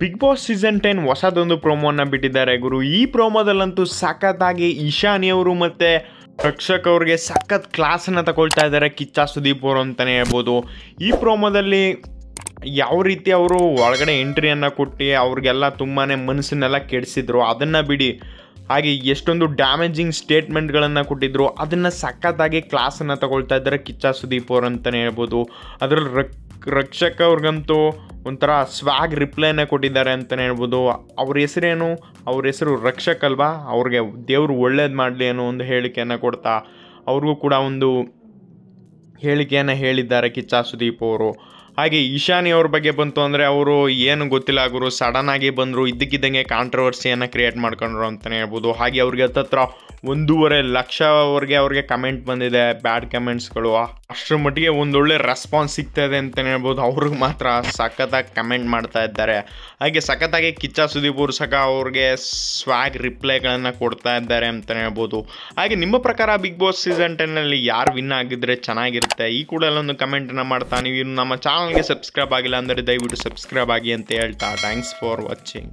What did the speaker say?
big boss season ten ಹೊಸದೊಂದು ಪ್ರೋಮೋನ ಬಿಟ್ಟಿದ್ದಾರೆ ಗುರು ಈ ಪ್ರೋಮೋದಲ್ಲಂತೂ ಸಖತ್ತಾಗಿ ಈಶಾನಿ ಅವರು ಮತ್ತು ರಕ್ಷಕ್ ಅವ್ರಿಗೆ ಸಖತ್ ಕ್ಲಾಸನ್ನು ತಗೊಳ್ತಾ ಇದ್ದಾರೆ ಕಿಚ್ಚ ಸುದೀಪ್ ಅವರು ಅಂತಲೇ ಹೇಳ್ಬೋದು ಈ ಪ್ರೋಮೋದಲ್ಲಿ ಯಾವ ರೀತಿ ಅವರು ಒಳಗಡೆ ಎಂಟ್ರಿಯನ್ನು ಕೊಟ್ಟು ಅವ್ರಿಗೆಲ್ಲ ತುಂಬಾ ಮನಸ್ಸನ್ನೆಲ್ಲ ಕೆಡಿಸಿದ್ರು ಅದನ್ನು ಬಿಡಿ ಹಾಗೆ ಎಷ್ಟೊಂದು ಡ್ಯಾಮೇಜಿಂಗ್ ಸ್ಟೇಟ್ಮೆಂಟ್ಗಳನ್ನು ಕೊಟ್ಟಿದ್ದರು ಅದನ್ನು ಸಖತ್ತಾಗಿ ಕ್ಲಾಸನ್ನು ತಗೊಳ್ತಾ ಇದ್ದಾರೆ ಕಿಚ್ಚ ಸುದೀಪ್ ಅವ್ರು ಅಂತಲೇ ಹೇಳ್ಬೋದು ಅದರಲ್ಲಿ ರಕ್ ರಕ್ಷಕ್ ಅವ್ರಿಗಂತೂ ಒಂಥರ ಸ್ವ್ಯಾಗ್ ರಿಪ್ಲೈನೇ ಕೊಟ್ಟಿದ್ದಾರೆ ಅಂತಲೇ ಹೇಳ್ಬೋದು ಅವ್ರ ಹೆಸರೇನು ಅವ್ರ ಹೆಸರು ರಕ್ಷಕಲ್ವಾ ಅವ್ರಿಗೆ ದೇವರು ಒಳ್ಳೇದು ಮಾಡಲಿ ಅನ್ನೋ ಒಂದು ಹೇಳಿಕೆಯನ್ನು ಕೊಡ್ತಾ ಅವ್ರಿಗೂ ಕೂಡ ಒಂದು ಹೇಳಿಕೆಯನ್ನು ಹೇಳಿದ್ದಾರೆ ಕಿಚ್ಚ ಸುದೀಪ್ ಅವರು ಹಾಗೆ ಈಶಾನಿ ಅವ್ರ ಬಗ್ಗೆ ಬಂತು ಅಂದರೆ ಅವರು ಏನು ಗೊತ್ತಿಲ್ಲ ಗುರು ಸಡನ್ನಾಗಿ ಬಂದರು ಇದ್ದಕ್ಕಿದ್ದಂಗೆ ಕಾಂಟ್ರವರ್ಸಿಯನ್ನು ಕ್ರಿಯೇಟ್ ಮಾಡ್ಕೊಂಡ್ರು ಅಂತಲೇ ಹೇಳ್ಬೋದು ಹಾಗೆ ಅವ್ರಿಗೆ ಹತ್ತತ್ರ ಒಂದೂವರೆ ಲಕ್ಷವರೆಗೆ ಅವ್ರಿಗೆ ಕಮೆಂಟ್ ಬಂದಿದೆ ಬ್ಯಾಡ್ ಕಮೆಂಟ್ಸ್ಗಳು ಅಷ್ಟರ ಮಟ್ಟಿಗೆ ಒಂದೊಳ್ಳೆ ರೆಸ್ಪಾನ್ಸ್ ಸಿಗ್ತಾ ಇದೆ ಅಂತಲೇ ಹೇಳ್ಬೋದು ಅವ್ರಿಗೆ ಮಾತ್ರ ಸಖತ್ತಾಗಿ ಕಮೆಂಟ್ ಮಾಡ್ತಾ ಇದ್ದಾರೆ ಹಾಗೆ ಸಖತ್ತಾಗಿ ಕಿಚ್ಚ ಸುದೀಪ್ ಅವರು ಸಹ ಅವ್ರಿಗೆ ಸ್ವ್ಯಾಗ್ ರಿಪ್ಲೈಗಳನ್ನು ಕೊಡ್ತಾ ಇದ್ದಾರೆ ಅಂತಲೇ ಹೇಳ್ಬೋದು ಹಾಗೆ ನಿಮ್ಮ ಪ್ರಕಾರ ಬಿಗ್ ಬಾಸ್ ಸೀಸನ್ ಟೆನ್ನಲ್ಲಿ ಯಾರು ವಿನ್ ಆಗಿದ್ರೆ ಚೆನ್ನಾಗಿರುತ್ತೆ ಈ ಕೂಡ ಒಂದು ಕಮೆಂಟನ್ನು ಮಾಡ್ತಾ ನೀವು ನಮ್ಮ ಚಾನಲ್ಗೆ ಸಬ್ಸ್ಕ್ರೈಬ್ ಆಗಿಲ್ಲ ಅಂದರೆ ದಯವಿಟ್ಟು ಸಬ್ಸ್ಕ್ರೈಬ್ ಆಗಿ ಅಂತ ಹೇಳ್ತಾ ಥ್ಯಾಂಕ್ಸ್ ಫಾರ್ ವಾಚಿಂಗ್